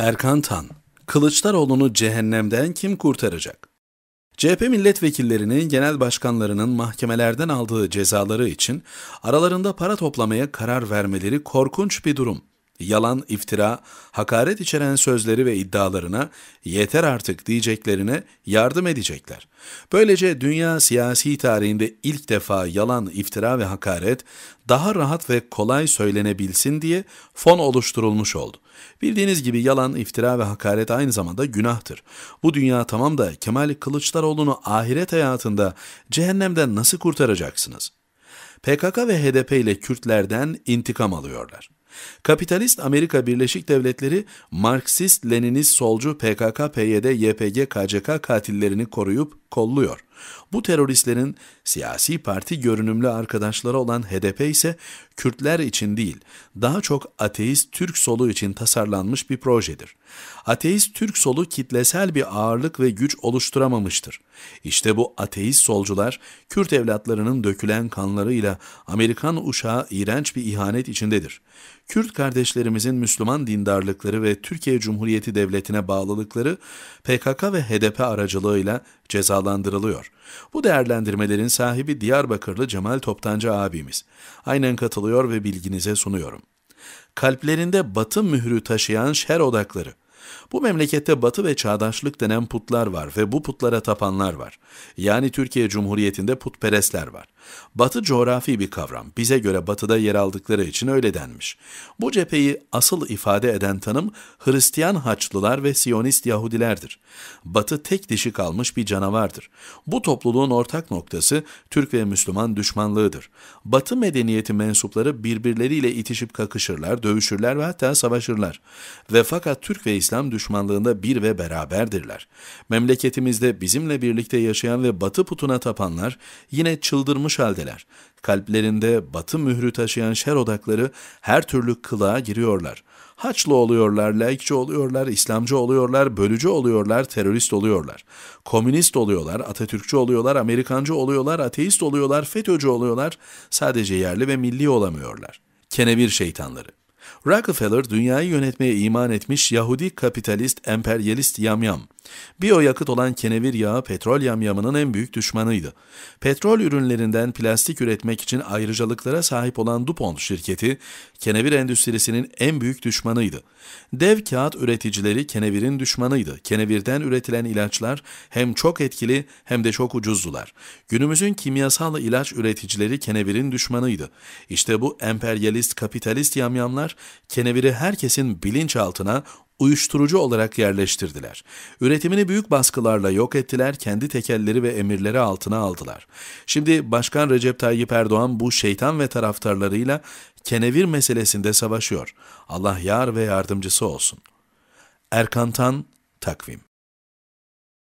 Erkan Tan, Kılıçdaroğlu'nu cehennemden kim kurtaracak? CHP milletvekillerinin genel başkanlarının mahkemelerden aldığı cezaları için aralarında para toplamaya karar vermeleri korkunç bir durum yalan, iftira, hakaret içeren sözleri ve iddialarına yeter artık diyeceklerine yardım edecekler. Böylece dünya siyasi tarihinde ilk defa yalan, iftira ve hakaret daha rahat ve kolay söylenebilsin diye fon oluşturulmuş oldu. Bildiğiniz gibi yalan, iftira ve hakaret aynı zamanda günahtır. Bu dünya tamam da Kemal Kılıçdaroğlu'nu ahiret hayatında cehennemden nasıl kurtaracaksınız? PKK ve HDP ile Kürtlerden intikam alıyorlar. Kapitalist Amerika Birleşik Devletleri Marksist, Leninist, solcu PKK, PYD, YPG, KCK katillerini koruyup kolluyor. Bu teröristlerin siyasi parti görünümlü arkadaşları olan HDP ise Kürtler için değil, daha çok ateist Türk solu için tasarlanmış bir projedir. Ateist Türk solu kitlesel bir ağırlık ve güç oluşturamamıştır. İşte bu ateist solcular Kürt evlatlarının dökülen kanlarıyla Amerikan uşağı iğrenç bir ihanet içindedir. Kürt kardeşlerimizin Müslüman dindarlıkları ve Türkiye Cumhuriyeti Devleti'ne bağlılıkları PKK ve HDP aracılığıyla cezalandırılıyor. Bu değerlendirmelerin sahibi Diyarbakırlı Cemal Toptancı abimiz. Aynen katılıyor ve bilginize sunuyorum. Kalplerinde batı mührü taşıyan şer odakları, bu memlekette batı ve çağdaşlık denen putlar var ve bu putlara tapanlar var. Yani Türkiye Cumhuriyeti'nde putperestler var. Batı coğrafi bir kavram. Bize göre batıda yer aldıkları için öyle denmiş. Bu cepheyi asıl ifade eden tanım Hristiyan Haçlılar ve Siyonist Yahudilerdir. Batı tek dişi kalmış bir canavardır. Bu topluluğun ortak noktası Türk ve Müslüman düşmanlığıdır. Batı medeniyeti mensupları birbirleriyle itişip kakışırlar, dövüşürler ve hatta savaşırlar. Ve fakat Türk ve İslam İslam düşmanlığında bir ve beraberdirler. Memleketimizde bizimle birlikte yaşayan ve batı putuna tapanlar yine çıldırmış haldeler. Kalplerinde batı mührü taşıyan şer odakları her türlü kılığa giriyorlar. Haçlı oluyorlar, laikçi oluyorlar, İslamcı oluyorlar, bölücü oluyorlar, terörist oluyorlar. Komünist oluyorlar, Atatürkçü oluyorlar, Amerikancı oluyorlar, ateist oluyorlar, FETÖ'cü oluyorlar. Sadece yerli ve milli olamıyorlar. Kenevir şeytanları. Rockefeller dünyayı yönetmeye iman etmiş Yahudi kapitalist emperyalist yamyam. Biyoyakıt olan kenevir yağı petrol yamyamının en büyük düşmanıydı. Petrol ürünlerinden plastik üretmek için ayrıcalıklara sahip olan DuPont şirketi, kenevir endüstrisinin en büyük düşmanıydı. Dev kağıt üreticileri kenevirin düşmanıydı. Kenevirden üretilen ilaçlar hem çok etkili hem de çok ucuzdular. Günümüzün kimyasal ilaç üreticileri kenevirin düşmanıydı. İşte bu emperyalist kapitalist yamyamlar keneviri herkesin bilinçaltına, uyuşturucu olarak yerleştirdiler. Üretimini büyük baskılarla yok ettiler, kendi tekelleri ve emirleri altına aldılar. Şimdi Başkan Recep Tayyip Erdoğan bu şeytan ve taraftarlarıyla kenevir meselesinde savaşıyor. Allah yar ve yardımcısı olsun. Erkantan Takvim